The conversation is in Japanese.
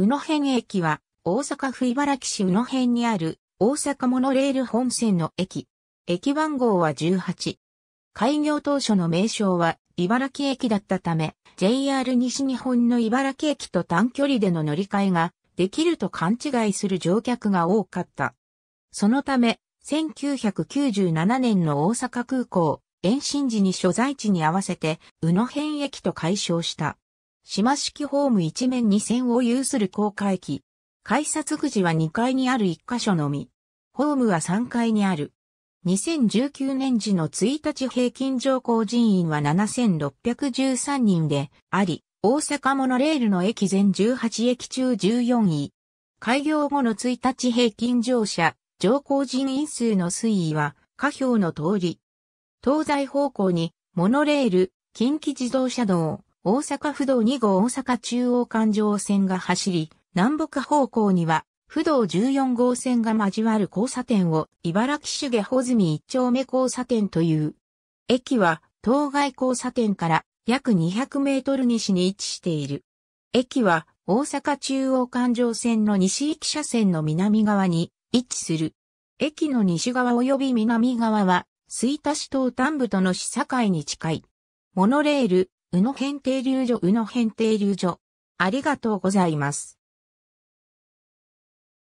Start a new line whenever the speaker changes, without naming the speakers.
宇野辺駅は、大阪府茨城市宇野辺にある、大阪モノレール本線の駅。駅番号は18。開業当初の名称は、茨城駅だったため、JR 西日本の茨城駅と短距離での乗り換えが、できると勘違いする乗客が多かった。そのため、1997年の大阪空港、延伸時に所在地に合わせて、宇野辺駅と解消した。島式ホーム一面二線を有する高架駅。改札口は2階にある1カ所のみ。ホームは3階にある。2019年時の1日平均乗降人員は7613人であり、大阪モノレールの駅全18駅中14位。開業後の1日平均乗車、乗降人員数の推移は、下表の通り。東西方向に、モノレール、近畿自動車道、大阪府道2号大阪中央環状線が走り、南北方向には、府道14号線が交わる交差点を、茨城市下穂積一丁目交差点という。駅は、当該交差点から約200メートル西に位置している。駅は、大阪中央環状線の西行き車線の南側に位置する。駅の西側及び南側は、水田市東端部との市境に近い。モノレール、宇野変停留所宇野変停留所。ありがとうございます。